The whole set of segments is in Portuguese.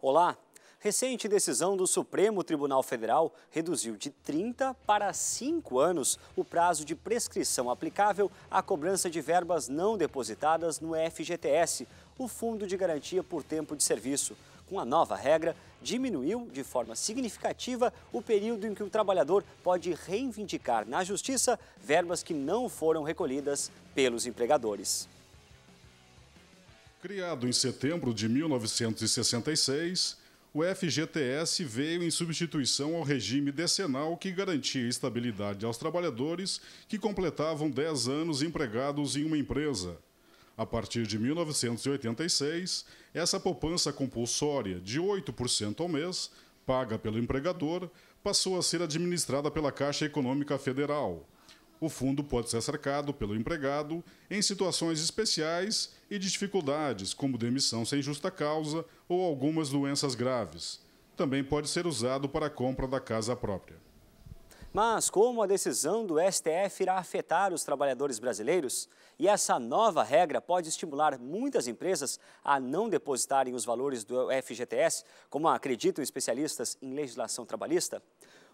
Olá! Recente decisão do Supremo Tribunal Federal reduziu de 30 para 5 anos o prazo de prescrição aplicável à cobrança de verbas não depositadas no FGTS, o Fundo de Garantia por Tempo de Serviço. Com a nova regra, diminuiu de forma significativa o período em que o trabalhador pode reivindicar na Justiça verbas que não foram recolhidas pelos empregadores. Criado em setembro de 1966, o FGTS veio em substituição ao regime decenal que garantia estabilidade aos trabalhadores que completavam 10 anos empregados em uma empresa. A partir de 1986, essa poupança compulsória de 8% ao mês, paga pelo empregador, passou a ser administrada pela Caixa Econômica Federal. O fundo pode ser cercado pelo empregado em situações especiais e de dificuldades, como demissão sem justa causa ou algumas doenças graves. Também pode ser usado para a compra da casa própria. Mas como a decisão do STF irá afetar os trabalhadores brasileiros e essa nova regra pode estimular muitas empresas a não depositarem os valores do FGTS, como acreditam especialistas em legislação trabalhista?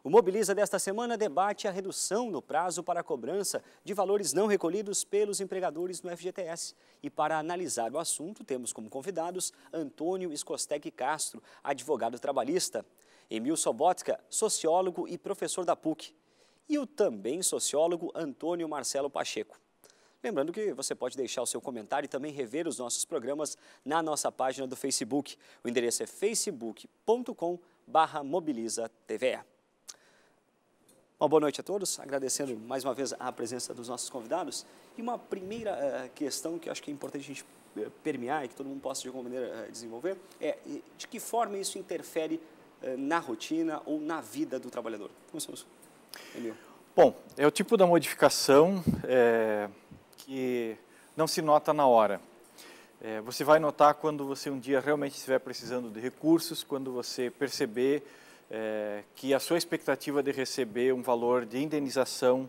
O Mobiliza desta semana debate a redução no prazo para a cobrança de valores não recolhidos pelos empregadores no FGTS. E para analisar o assunto, temos como convidados Antônio Escostec Castro, advogado trabalhista, Emil Sobotka, sociólogo e professor da PUC, e o também sociólogo Antônio Marcelo Pacheco. Lembrando que você pode deixar o seu comentário e também rever os nossos programas na nossa página do Facebook. O endereço é facebook.com.br mobiliza.tve. Uma boa noite a todos, agradecendo mais uma vez a presença dos nossos convidados. E uma primeira eh, questão que eu acho que é importante a gente eh, permear e que todo mundo possa de alguma maneira eh, desenvolver é de que forma isso interfere na rotina ou na vida do trabalhador. Começamos, Emil. Bom, é o tipo da modificação é, que não se nota na hora. É, você vai notar quando você um dia realmente estiver precisando de recursos, quando você perceber é, que a sua expectativa de receber um valor de indenização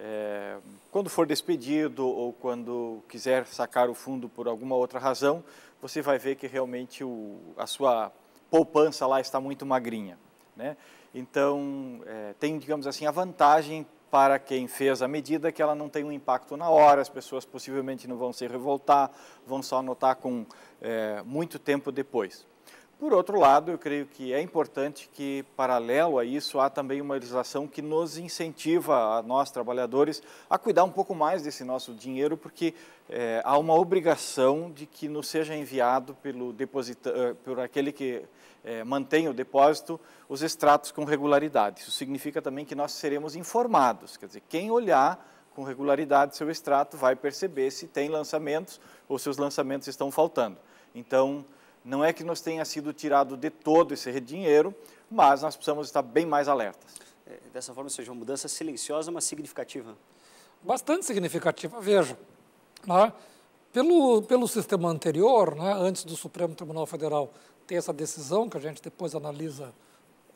é, quando for despedido ou quando quiser sacar o fundo por alguma outra razão, você vai ver que realmente o, a sua poupança lá está muito magrinha. Né? Então, é, tem, digamos assim, a vantagem para quem fez a medida que ela não tem um impacto na hora, as pessoas possivelmente não vão se revoltar, vão só anotar com é, muito tempo depois. Por outro lado, eu creio que é importante que, paralelo a isso, há também uma legislação que nos incentiva, a nós trabalhadores, a cuidar um pouco mais desse nosso dinheiro, porque é, há uma obrigação de que nos seja enviado pelo eh, por aquele que é, mantém o depósito os extratos com regularidade. Isso significa também que nós seremos informados, quer dizer, quem olhar com regularidade seu extrato vai perceber se tem lançamentos ou se os lançamentos estão faltando. Então, não é que nos tenha sido tirado de todo esse dinheiro, mas nós precisamos estar bem mais alertas. É, dessa forma, seja uma mudança silenciosa, mas significativa. Bastante significativa, veja. Né? Pelo, pelo sistema anterior, né, antes do Supremo Tribunal Federal ter essa decisão, que a gente depois analisa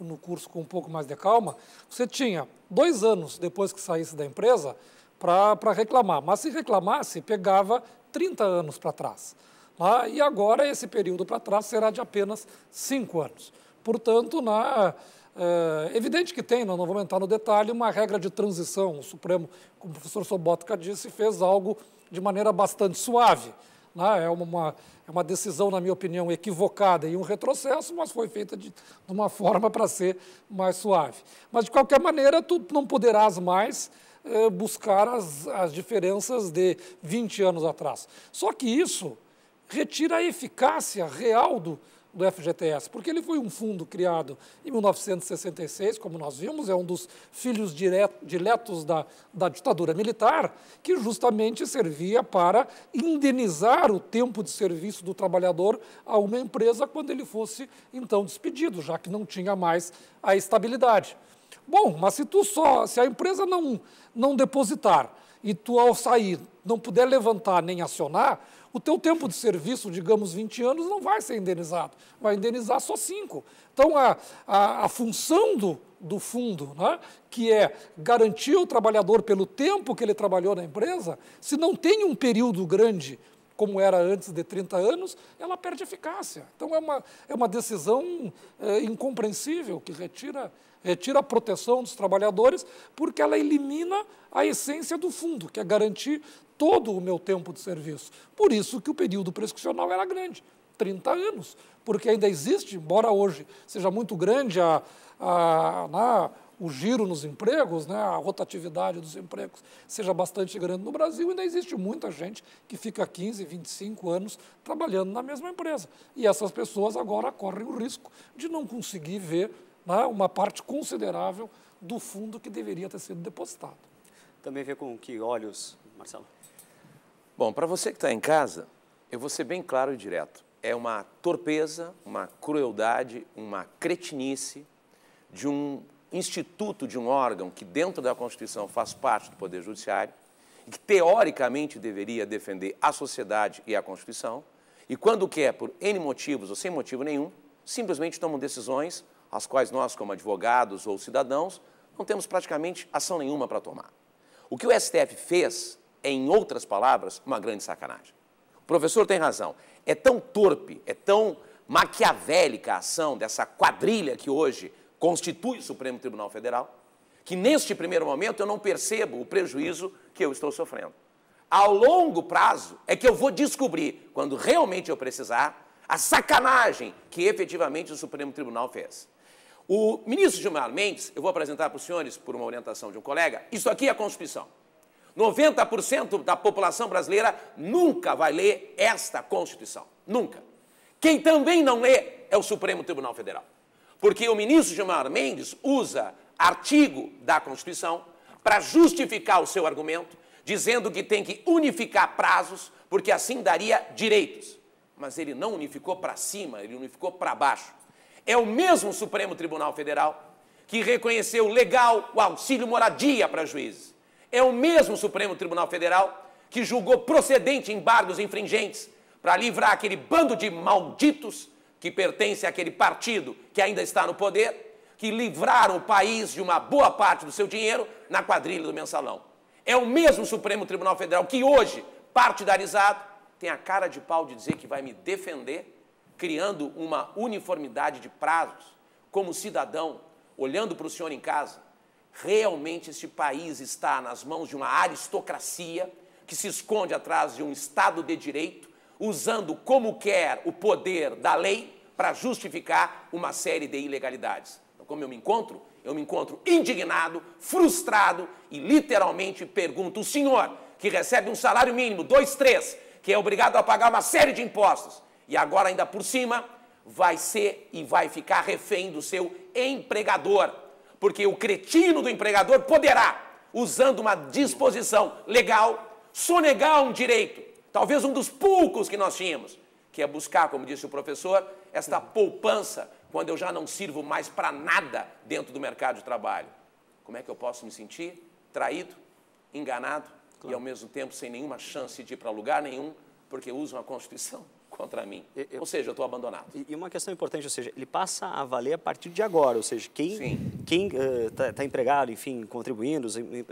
no curso com um pouco mais de calma, você tinha dois anos depois que saísse da empresa para reclamar. Mas se reclamasse, pegava 30 anos para trás. Lá, e agora esse período para trás será de apenas cinco anos. Portanto, na, é evidente que tem, não, vou entrar no detalhe, uma regra de transição. O Supremo, como o professor Sobotka disse, fez algo de maneira bastante suave. Né? É, uma, é uma decisão, na minha opinião, equivocada e um retrocesso, mas foi feita de, de uma forma para ser mais suave. Mas, de qualquer maneira, tu não poderás mais é, buscar as, as diferenças de 20 anos atrás. Só que isso retira a eficácia real do, do FGTS, porque ele foi um fundo criado em 1966, como nós vimos, é um dos filhos direto, diletos da, da ditadura militar, que justamente servia para indenizar o tempo de serviço do trabalhador a uma empresa quando ele fosse então despedido, já que não tinha mais a estabilidade. Bom, mas se tu só, se a empresa não, não depositar e tu, ao sair, não puder levantar nem acionar, o teu tempo de serviço, digamos 20 anos, não vai ser indenizado, vai indenizar só 5. Então, a, a, a função do, do fundo, né, que é garantir o trabalhador pelo tempo que ele trabalhou na empresa, se não tem um período grande, como era antes de 30 anos, ela perde eficácia. Então, é uma, é uma decisão é, incompreensível que retira tira a proteção dos trabalhadores, porque ela elimina a essência do fundo, que é garantir todo o meu tempo de serviço. Por isso que o período prescricional era grande, 30 anos, porque ainda existe, embora hoje seja muito grande a, a, na, né, o giro nos empregos, né, a rotatividade dos empregos seja bastante grande no Brasil, ainda existe muita gente que fica 15, 25 anos trabalhando na mesma empresa. E essas pessoas agora correm o risco de não conseguir ver né, uma parte considerável do fundo que deveria ter sido depositado. Também vê com que olhos, Marcelo? Bom, para você que está em casa, eu vou ser bem claro e direto. É uma torpeza, uma crueldade, uma cretinice de um instituto, de um órgão que dentro da Constituição faz parte do Poder Judiciário, e que teoricamente deveria defender a sociedade e a Constituição, e quando quer, é por N motivos ou sem motivo nenhum, simplesmente tomam decisões as quais nós, como advogados ou cidadãos, não temos praticamente ação nenhuma para tomar. O que o STF fez é, em outras palavras, uma grande sacanagem. O professor tem razão. É tão torpe, é tão maquiavélica a ação dessa quadrilha que hoje constitui o Supremo Tribunal Federal, que neste primeiro momento eu não percebo o prejuízo que eu estou sofrendo. Ao longo prazo é que eu vou descobrir, quando realmente eu precisar, a sacanagem que efetivamente o Supremo Tribunal fez. O ministro Gilmar Mendes, eu vou apresentar para os senhores, por uma orientação de um colega, isso aqui é a Constituição. 90% da população brasileira nunca vai ler esta Constituição. Nunca. Quem também não lê é o Supremo Tribunal Federal. Porque o ministro Gilmar Mendes usa artigo da Constituição para justificar o seu argumento, dizendo que tem que unificar prazos, porque assim daria direitos. Mas ele não unificou para cima, ele unificou para baixo. É o mesmo Supremo Tribunal Federal que reconheceu legal o auxílio moradia para juízes. É o mesmo Supremo Tribunal Federal que julgou procedente embargos infringentes para livrar aquele bando de malditos que pertence àquele partido que ainda está no poder, que livraram o país de uma boa parte do seu dinheiro na quadrilha do mensalão. É o mesmo Supremo Tribunal Federal que hoje, partidarizado, tem a cara de pau de dizer que vai me defender criando uma uniformidade de prazos, como cidadão, olhando para o senhor em casa, realmente este país está nas mãos de uma aristocracia que se esconde atrás de um Estado de direito, usando como quer o poder da lei para justificar uma série de ilegalidades. Então, como eu me encontro? Eu me encontro indignado, frustrado e literalmente pergunto: o senhor que recebe um salário mínimo, dois, três, que é obrigado a pagar uma série de impostos, e agora, ainda por cima, vai ser e vai ficar refém do seu empregador. Porque o cretino do empregador poderá, usando uma disposição legal, sonegar um direito, talvez um dos poucos que nós tínhamos, que é buscar, como disse o professor, esta poupança quando eu já não sirvo mais para nada dentro do mercado de trabalho. Como é que eu posso me sentir traído, enganado claro. e ao mesmo tempo sem nenhuma chance de ir para lugar nenhum, porque uso a Constituição contra mim. ou seja, eu estou abandonado. E, uma questão importante, ou seja, ele passa a valer a partir de agora, ou seja, quem Sim quem está eh, uh, tá empregado, enfim, contribuindo,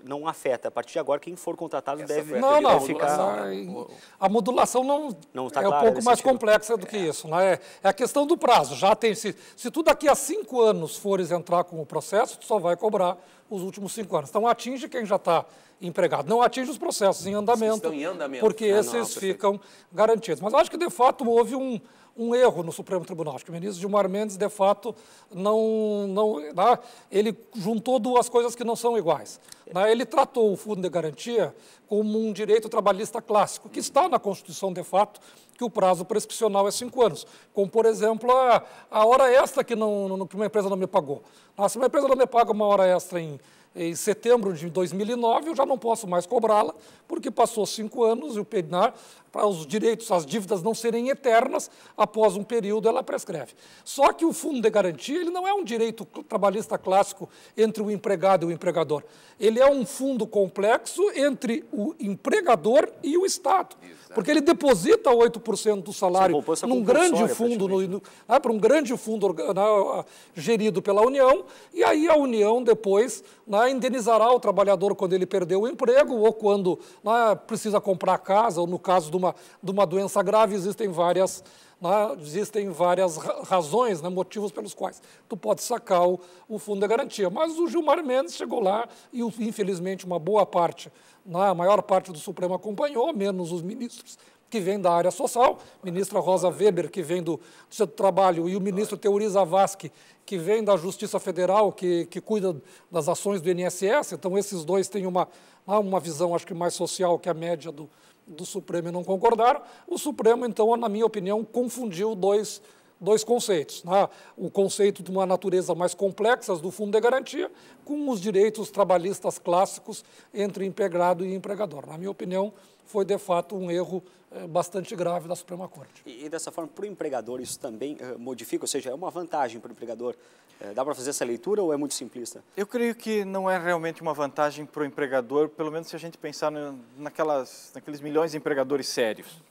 não afeta. A partir de agora, quem for contratado Essa deve, não, não, ficar... Não, a modulação não, não tá é um pouco mais complexa do que é. isso. Né? É, é a questão do prazo. Já tem... Se, se tu daqui a cinco anos fores entrar com o processo, tu só vai cobrar os últimos cinco anos. Então, atinge quem já está empregado. Não atinge os processos em andamento, em andamento. porque esses não, ficam garantidos. Mas acho que, de fato, houve um um erro no Supremo Tribunal. Acho que o ministro Gilmar Mendes, de fato, não, não né? ele juntou duas coisas que não são iguais. Né? Ele tratou o fundo de garantia como um direito trabalhista clássico, que está na Constituição, de fato, que o prazo prescricional é cinco anos, como, por exemplo, a, a hora extra que, não, que uma empresa não me pagou. Né, se uma empresa não me paga uma hora extra em em setembro de 2009, eu já não posso mais cobrá-la, porque passou cinco anos e o PNAR, para os direitos, as dívidas não serem eternas, após um período ela prescreve. Só que o fundo de garantia ele não é um direito trabalhista clássico entre o empregado e o empregador. Ele é um fundo complexo entre o empregador e o Estado. Exato. Porque ele deposita 8% do salário num grande fundo, no, no, ah, né, para um grande fundo ah, gerido pela União, e aí a União depois. Né, indenizará o trabalhador quando ele perdeu o emprego ou quando né, precisa comprar casa, ou no caso de uma, de uma doença grave, existem várias, né, existem várias razões, né, motivos pelos quais tu pode sacar o, o fundo da garantia. Mas o Gilmar Mendes chegou lá e, infelizmente, uma boa parte, né, a maior parte do Supremo acompanhou, menos os ministros que vem da área social, ministra Rosa Weber, que vem do, do Trabalho, e o ministro Teori Zavascki, que vem da Justiça Federal, que, que cuida das ações do INSS. Então, esses dois têm uma, uma visão, acho que mais social que a média do, do Supremo e não concordaram. O Supremo, então, na minha opinião, confundiu dois, dois conceitos. Né? O conceito de uma natureza mais complexa do fundo de garantia com os direitos trabalhistas clássicos entre empregado e empregador. Na minha opinião, foi de fato um erro eh, bastante grave da Suprema Corte. E, e dessa forma, para o empregador, isso também uh, modifica, ou seja, é uma vantagem para o empregador. Eh, dá para fazer essa leitura ou é muito simplista? Eu creio que não é realmente uma vantagem para o empregador, pelo menos se a gente pensar no, naquelas, naqueles milhões de empregadores sérios.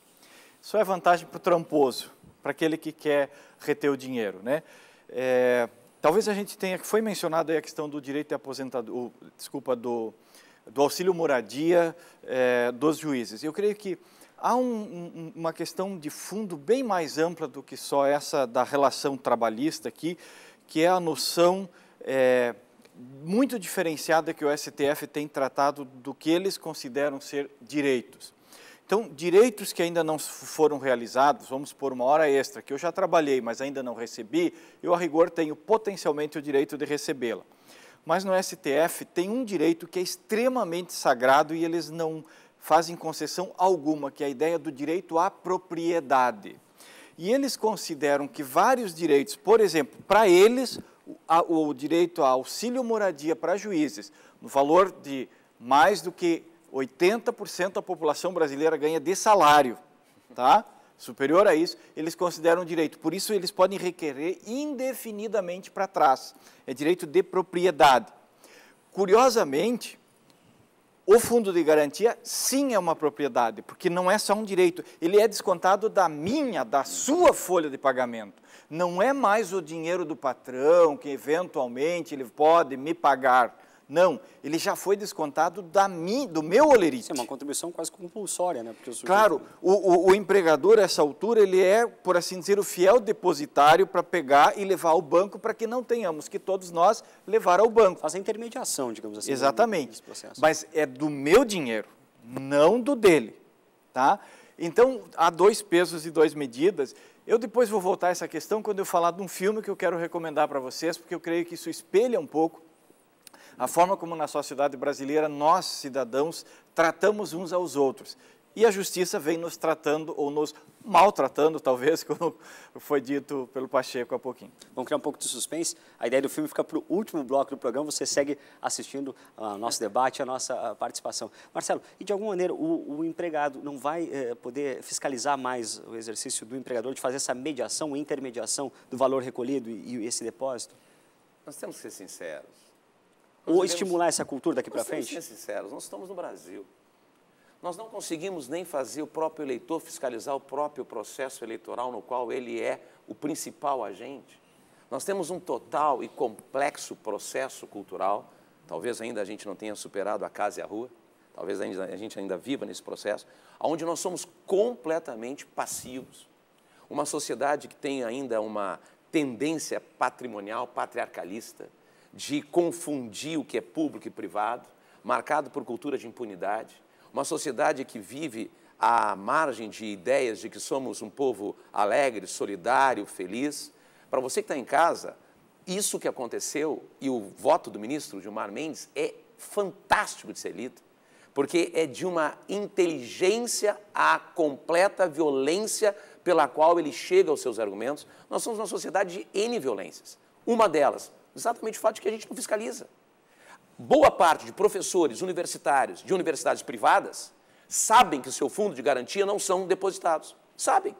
Só é vantagem para o tramposo, para aquele que quer reter o dinheiro. Né? É, talvez a gente tenha, foi mencionada a questão do direito de aposentadoria, desculpa, do do auxílio moradia é, dos juízes. Eu creio que há um, uma questão de fundo bem mais ampla do que só essa da relação trabalhista aqui, que é a noção é, muito diferenciada que o STF tem tratado do que eles consideram ser direitos. Então, direitos que ainda não foram realizados, vamos por uma hora extra, que eu já trabalhei, mas ainda não recebi, eu a rigor tenho potencialmente o direito de recebê-la. Mas no STF tem um direito que é extremamente sagrado e eles não fazem concessão alguma, que é a ideia do direito à propriedade. E eles consideram que vários direitos, por exemplo, para eles, o direito a auxílio moradia para juízes, no valor de mais do que 80% da população brasileira ganha de salário, tá? superior a isso, eles consideram direito. Por isso, eles podem requerer indefinidamente para trás. É direito de propriedade. Curiosamente, o fundo de garantia sim é uma propriedade, porque não é só um direito, ele é descontado da minha, da sua folha de pagamento. Não é mais o dinheiro do patrão que eventualmente ele pode me pagar. Não, ele já foi descontado da mim, do meu olerite. Isso é uma contribuição quase compulsória, né? Porque sujeito... Claro, o, o, o empregador, essa altura, ele é, por assim dizer, o fiel depositário para pegar e levar ao banco para que não tenhamos que todos nós levar ao banco. Fazer intermediação, digamos assim. Né, Exatamente. Mas é do meu dinheiro, não do dele, tá? Então, há dois pesos e duas medidas. Eu depois vou voltar a essa questão quando eu falar de um filme que eu quero recomendar para vocês, porque eu creio que isso espelha um pouco a forma como na sociedade brasileira nós, cidadãos, tratamos uns aos outros. E a justiça vem nos tratando ou nos maltratando, talvez, como foi dito pelo Pacheco há pouquinho. Vamos criar um pouco de suspense. A ideia do filme fica para o último bloco do programa. Você segue assistindo ao ah, nosso debate, a nossa ah, participação. Marcelo, e de alguma maneira o, o empregado não vai eh, poder fiscalizar mais o exercício do empregador de fazer essa mediação, intermediação do valor recolhido e, e esse depósito? Nós temos que ser sinceros. Ou devemos, estimular essa cultura daqui para frente? Vamos ser sinceros, nós estamos no Brasil. Nós não conseguimos nem fazer o próprio eleitor fiscalizar o próprio processo eleitoral no qual ele é o principal agente. Nós temos um total e complexo processo cultural, talvez ainda a gente não tenha superado a casa e a rua, talvez a gente ainda viva nesse processo, onde nós somos completamente passivos. Uma sociedade que tem ainda uma tendência patrimonial, patriarcalista, de confundir o que é público e privado, marcado por cultura de impunidade, uma sociedade que vive à margem de ideias de que somos um povo alegre, solidário, feliz. Para você que está em casa, isso que aconteceu e o voto do ministro Gilmar Mendes é fantástico de ser lido, porque é de uma inteligência à completa violência pela qual ele chega aos seus argumentos. Nós somos uma sociedade de N violências. Uma delas, Exatamente o fato de que a gente não fiscaliza. Boa parte de professores universitários de universidades privadas sabem que o seu fundo de garantia não são depositados. Sabem.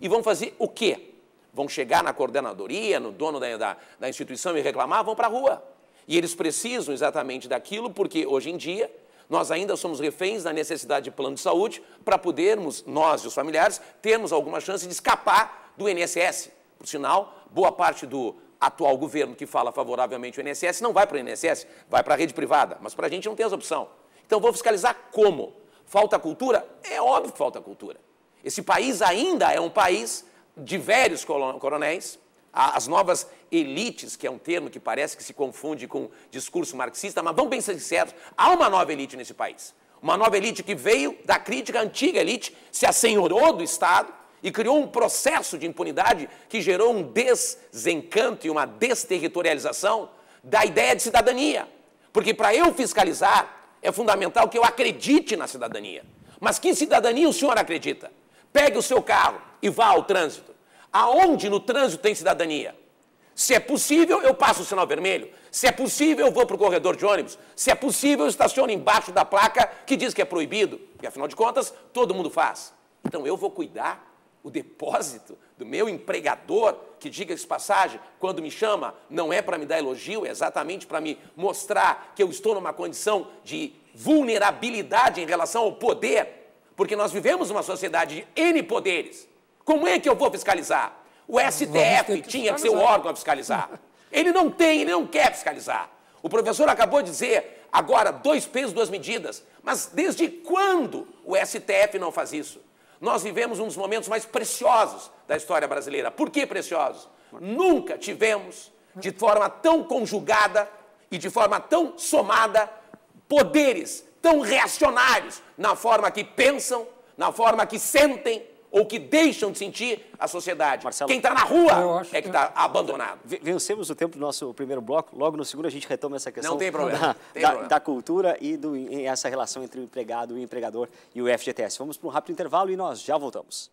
E vão fazer o quê? Vão chegar na coordenadoria, no dono da, da, da instituição e reclamar, vão para a rua. E eles precisam exatamente daquilo, porque hoje em dia nós ainda somos reféns da necessidade de plano de saúde para podermos, nós e os familiares, termos alguma chance de escapar do INSS. Por sinal, boa parte do, atual governo que fala favoravelmente o INSS não vai para o INSS, vai para a rede privada, mas para a gente não tem essa opção. Então vou fiscalizar como? Falta cultura? É óbvio que falta cultura. Esse país ainda é um país de velhos coronéis, as novas elites, que é um termo que parece que se confunde com discurso marxista, mas vamos bem sinceros, há uma nova elite nesse país. Uma nova elite que veio da crítica à antiga elite, se assenhorou do Estado, e criou um processo de impunidade que gerou um desencanto e uma desterritorialização da ideia de cidadania. Porque para eu fiscalizar, é fundamental que eu acredite na cidadania. Mas que cidadania o senhor acredita? Pegue o seu carro e vá ao trânsito. Aonde no trânsito tem cidadania? Se é possível, eu passo o sinal vermelho. Se é possível, eu vou para o corredor de ônibus. Se é possível, eu estaciono embaixo da placa que diz que é proibido. e afinal de contas, todo mundo faz. Então, eu vou cuidar o depósito do meu empregador, que diga-se passagem, quando me chama, não é para me dar elogio, é exatamente para me mostrar que eu estou numa condição de vulnerabilidade em relação ao poder, porque nós vivemos uma sociedade de N poderes. Como é que eu vou fiscalizar? O STF que tinha que ser o órgão a fiscalizar. Ele não tem, ele não quer fiscalizar. O professor acabou de dizer, agora, dois pesos, duas medidas. Mas desde quando o STF não faz isso? Nós vivemos um dos momentos mais preciosos da história brasileira. Por que preciosos? Nunca tivemos, de forma tão conjugada e de forma tão somada, poderes tão reacionários na forma que pensam, na forma que sentem, ou que deixam de sentir a sociedade. Marcelo, Quem está na rua acho, é que está abandonado. Vencemos o tempo do nosso primeiro bloco, logo no segundo a gente retoma essa questão problema, da, da, da, cultura e do, essa relação entre o empregado e o empregador e o FGTS. Vamos para um rápido intervalo e nós já voltamos.